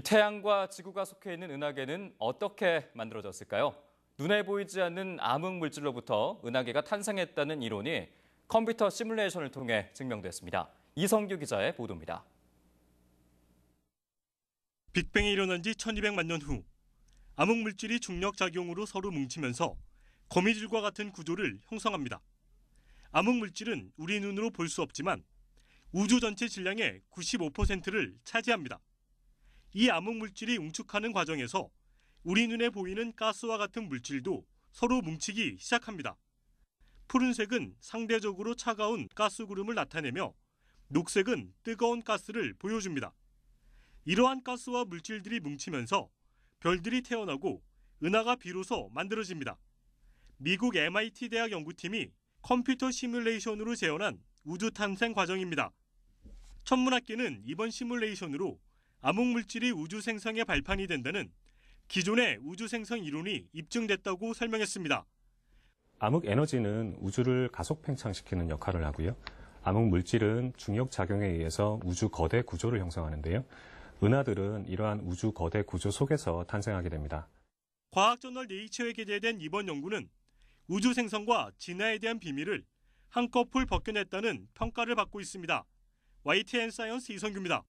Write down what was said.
태양과 지구가 속해 있는 은하계는 어떻게 만들어졌을까요? 눈에 보이지 않는 암흑 물질로부터 은하계가 탄생했다는 이론이 컴퓨터 시뮬레이션을 통해 증명됐습니다. 이성규 기자의 보도입니다. 빅뱅이 일어난 지 1200만 년후 암흑 물질이 중력 작용으로 서로 뭉치면서 거미줄과 같은 구조를 형성합니다. 암흑 물질은 우리 눈으로 볼 수 없지만 우주 전체 질량의 95%를 차지합니다. 이 암흑물질이 웅축하는 과정에서 우리 눈에 보이는 가스와 같은 물질도 서로 뭉치기 시작합니다. 푸른색은 상대적으로 차가운 가스 구름을 나타내며 녹색은 뜨거운 가스를 보여줍니다. 이러한 가스와 물질들이 뭉치면서 별들이 태어나고 은하가 비로소 만들어집니다. 미국 MIT 대학 연구팀이 컴퓨터 시뮬레이션으로 재현한 우주 탐생 과정입니다. 천문학계는 이번 시뮬레이션으로 암흑물질이 우주 생성의 발판이 된다는 기존의 우주 생성 이론이 입증됐다고 설명했습니다. 암흑 에너지는 우주를 가속 팽창시키는 역할을 하고요. 암흑 물질은 중력 작용에 의해서 우주 거대 구조를 형성하는데요. 은하들은 이러한 우주 거대 구조 속에서 탄생하게 됩니다. 과학 저널 네이처에 게재된 이번 연구는 우주 생성과 진화에 대한 비밀을 한꺼풀 벗겨냈다는 평가를 받고 있습니다. YTN 사이언스 이성규입니다.